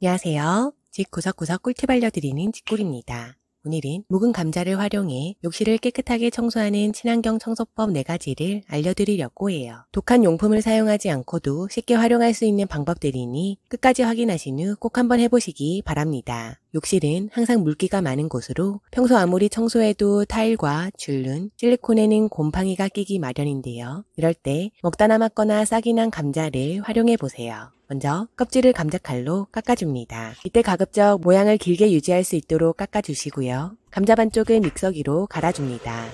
안녕하세요. 집 구석구석 꿀팁 알려드리는 집꿀입니다. 오늘은 묵은 감자를 활용해 욕실을 깨끗하게 청소하는 친환경 청소법 4가지를 알려드리려고 해요. 독한 용품을 사용하지 않고도 쉽게 활용할 수 있는 방법들이니 끝까지 확인하신 후 꼭 한번 해보시기 바랍니다. 욕실은 항상 물기가 많은 곳으로 평소 아무리 청소해도 타일과 줄눈, 실리콘에는 곰팡이가 끼기 마련인데요. 이럴 때 먹다 남았거나 싹이 난 감자를 활용해 보세요. 먼저 껍질을 감자칼로 깎아줍니다. 이때 가급적 모양을 길게 유지할 수 있도록 깎아주시고요. 감자 반쪽은 믹서기로 갈아줍니다.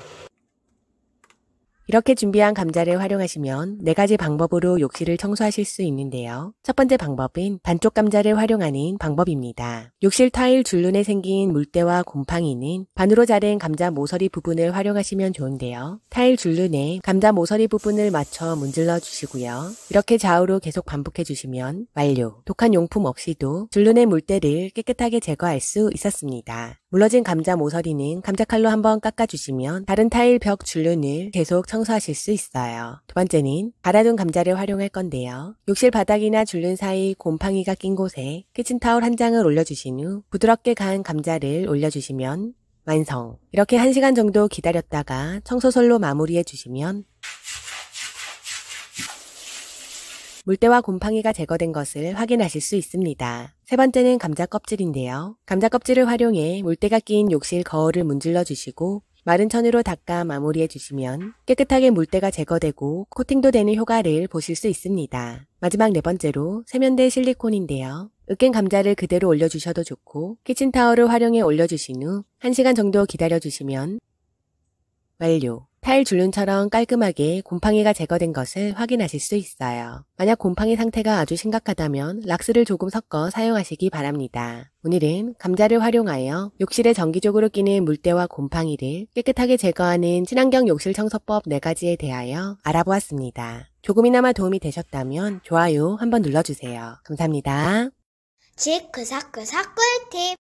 이렇게 준비한 감자를 활용하시면 네 가지 방법으로 욕실을 청소하실 수 있는데요. 첫 번째 방법은 반쪽 감자를 활용하는 방법입니다. 욕실 타일 줄눈에 생긴 물때와 곰팡이는 반으로 자른 감자 모서리 부분을 활용하시면 좋은데요. 타일 줄눈에 감자 모서리 부분을 맞춰 문질러 주시고요. 이렇게 좌우로 계속 반복해 주시면 완료. 독한 용품 없이도 줄눈의 물때를 깨끗하게 제거할 수 있었습니다. 물러진 감자 모서리는 감자칼로 한번 깎아주시면 다른 타일 벽 줄눈을 계속 청소하실 수 있어요. 두 번째는 갈아둔 감자를 활용할 건데요. 욕실 바닥이나 줄눈 사이 곰팡이가 낀 곳에 키친타올 한 장을 올려주신 후 부드럽게 간 감자를 올려주시면 완성! 이렇게 1시간 정도 기다렸다가 청소설로 마무리해 주시면 물때와 곰팡이가 제거된 것을 확인하실 수 있습니다. 세 번째는 감자 껍질인데요. 감자 껍질을 활용해 물때가 낀 욕실 거울을 문질러 주시고 마른 천으로 닦아 마무리해 주시면 깨끗하게 물때가 제거되고 코팅도 되는 효과를 보실 수 있습니다. 마지막 네 번째로 세면대 실리콘인데요. 으깬 감자를 그대로 올려주셔도 좋고 키친타월을 활용해 올려주신 후 1시간 정도 기다려주시면 완료 타일 줄눈처럼 깔끔하게 곰팡이가 제거된 것을 확인하실 수 있어요. 만약 곰팡이 상태가 아주 심각하다면 락스를 조금 섞어 사용하시기 바랍니다. 오늘은 감자를 활용하여 욕실에 정기적으로 끼는 물때와 곰팡이를 깨끗하게 제거하는 친환경 욕실 청소법 4가지에 대하여 알아보았습니다. 조금이나마 도움이 되셨다면 좋아요 한번 눌러주세요. 감사합니다. 지그사그사 꿀팁